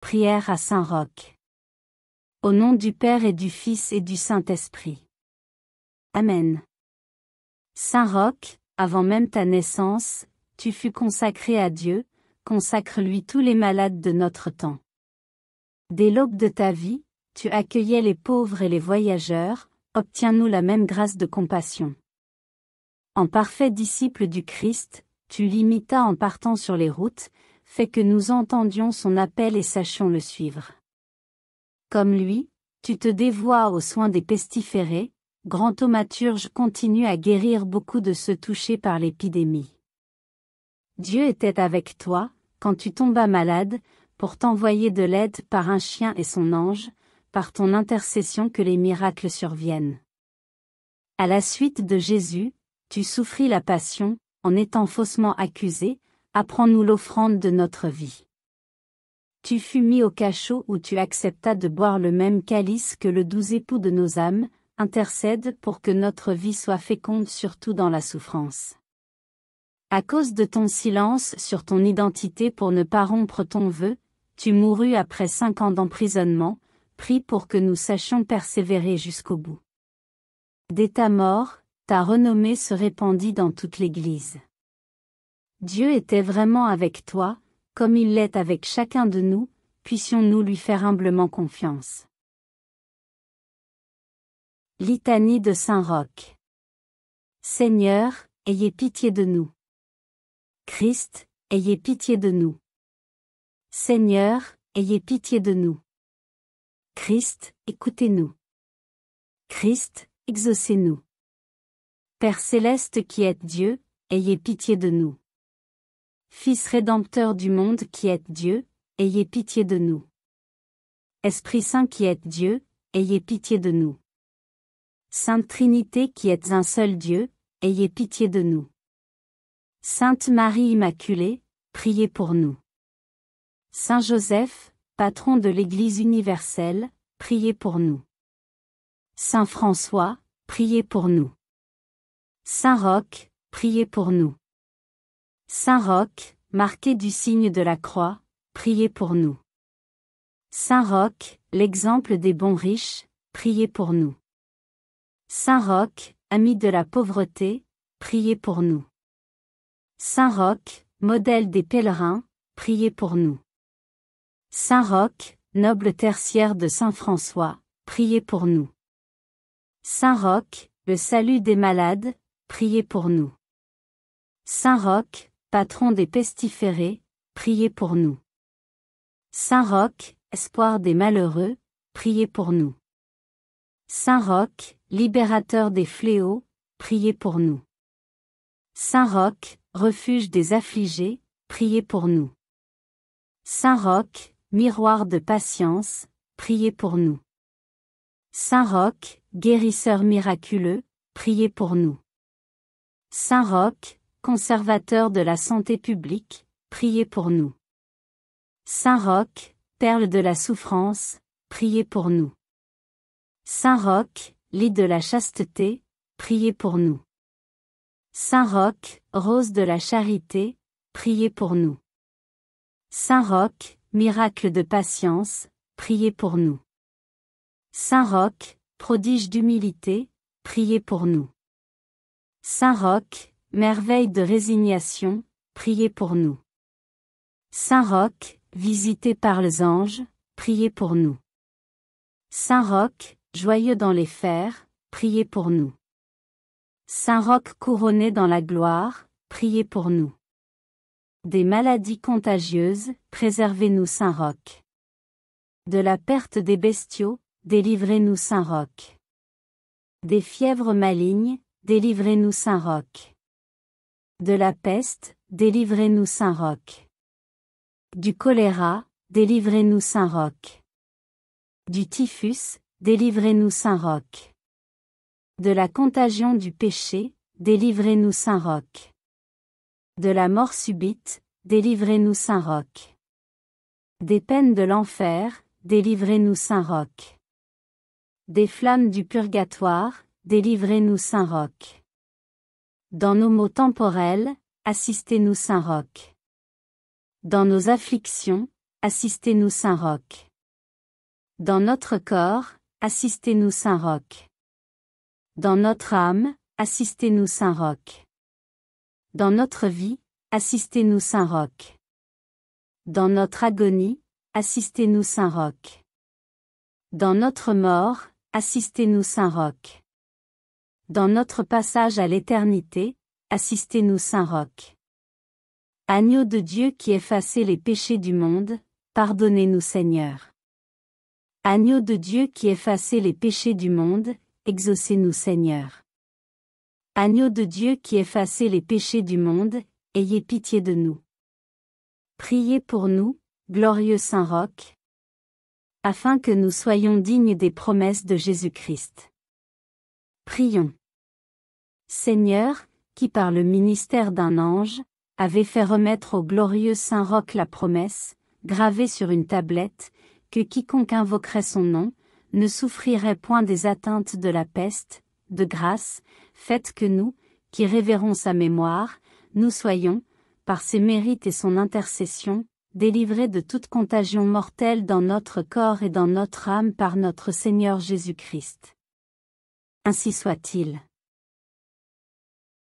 Prière à Saint Roch. Au nom du Père et du Fils et du Saint-Esprit. Amen. Saint Roch, avant même ta naissance, tu fus consacré à Dieu, consacre-lui tous les malades de notre temps. Dès l'aube de ta vie, tu accueillais les pauvres et les voyageurs, obtiens-nous la même grâce de compassion. En parfait disciple du Christ, tu l'imitas en partant sur les routes, fait que nous entendions son appel et sachions le suivre. Comme lui, tu te dévoies aux soins des pestiférés, grand thaumaturge continue à guérir beaucoup de ceux touchés par l'épidémie. Dieu était avec toi, quand tu tombas malade, pour t'envoyer de l'aide par un chien et son ange, par ton intercession que les miracles surviennent. À la suite de Jésus, tu souffris la passion, en étant faussement accusé, apprends-nous l'offrande de notre vie. Tu fus mis au cachot où tu acceptas de boire le même calice que le doux époux de nos âmes, intercède pour que notre vie soit féconde surtout dans la souffrance. À cause de ton silence sur ton identité pour ne pas rompre ton vœu, tu mourus après cinq ans d'emprisonnement, pris pour que nous sachions persévérer jusqu'au bout. Dès ta mort, ta renommée se répandit dans toute l'Église. Dieu était vraiment avec toi, comme il l'est avec chacun de nous, puissions-nous lui faire humblement confiance. Litanie de Saint Roch Seigneur, ayez pitié de nous. Christ, ayez pitié de nous. Seigneur, ayez pitié de nous. Christ, écoutez-nous. Christ, exaucez-nous. Père céleste qui êtes Dieu, ayez pitié de nous. Fils rédempteur du monde qui êtes Dieu, ayez pitié de nous. Esprit Saint qui êtes Dieu, ayez pitié de nous. Sainte Trinité qui êtes un seul Dieu, ayez pitié de nous. Sainte Marie Immaculée, priez pour nous. Saint Joseph, patron de l'Église universelle, priez pour nous. Saint François, priez pour nous. Saint Roch, priez pour nous. Saint Roch, marqué du signe de la croix, priez pour nous. Saint Roch, l'exemple des bons riches, priez pour nous. Saint Roch, ami de la pauvreté, priez pour nous. Saint Roch, modèle des pèlerins, priez pour nous. Saint Roch, noble tertiaire de Saint François, priez pour nous. Saint Roch, le salut des malades, priez pour nous. Saint Roch, patron des pestiférés, priez pour nous. Saint Roch, espoir des malheureux, priez pour nous. Saint Roch, libérateur des fléaux, priez pour nous. Saint Roch, refuge des affligés, priez pour nous. Saint Roch, miroir de patience, priez pour nous. Saint Roch, guérisseur miraculeux, priez pour nous. Saint Roch, conservateur de la santé publique, priez pour nous. Saint Roch, perle de la souffrance, priez pour nous. Saint Roch, lit de la chasteté, priez pour nous. Saint Roch, rose de la charité, priez pour nous. Saint Roch, miracle de patience, priez pour nous. Saint Roch, prodige d'humilité, priez pour nous. Saint Roch, Merveille de résignation, priez pour nous. Saint Roch, visité par les anges, priez pour nous. Saint Roch, joyeux dans les fers, priez pour nous. Saint Roch couronné dans la gloire, priez pour nous. Des maladies contagieuses, préservez-nous Saint Roch. De la perte des bestiaux, délivrez-nous Saint Roch. Des fièvres malignes, délivrez-nous Saint Roch. De la peste, délivrez-nous Saint-Roch. Du choléra, délivrez-nous Saint-Roch. Du typhus, délivrez-nous Saint-Roch. De la contagion du péché, délivrez-nous Saint-Roch. De la mort subite, délivrez-nous Saint-Roch. Des peines de l'enfer, délivrez-nous Saint-Roch. Des flammes du purgatoire, délivrez-nous Saint-Roch. Dans nos maux temporels, assistez-nous Saint Roch. Dans nos afflictions, assistez-nous Saint Roch. Dans notre corps, assistez-nous Saint Roch. Dans notre âme, assistez-nous Saint Roch. Dans notre vie, assistez-nous Saint Roch. Dans notre agonie, assistez-nous Saint Roch. Dans notre mort, assistez-nous Saint Roch. Dans notre passage à l'éternité, assistez-nous Saint Roch. Agneau de Dieu qui effacez les péchés du monde, pardonnez-nous Seigneur. Agneau de Dieu qui effacez les péchés du monde, exaucez-nous Seigneur. Agneau de Dieu qui effacez les péchés du monde, ayez pitié de nous. Priez pour nous, glorieux Saint Roch, afin que nous soyons dignes des promesses de Jésus-Christ. Prions. Seigneur, qui par le ministère d'un ange, avait fait remettre au glorieux Saint Roch la promesse, gravée sur une tablette, que quiconque invoquerait son nom, ne souffrirait point des atteintes de la peste, de grâce, faites que nous, qui révérons sa mémoire, nous soyons, par ses mérites et son intercession, délivrés de toute contagion mortelle dans notre corps et dans notre âme par notre Seigneur Jésus-Christ. Ainsi soit-il.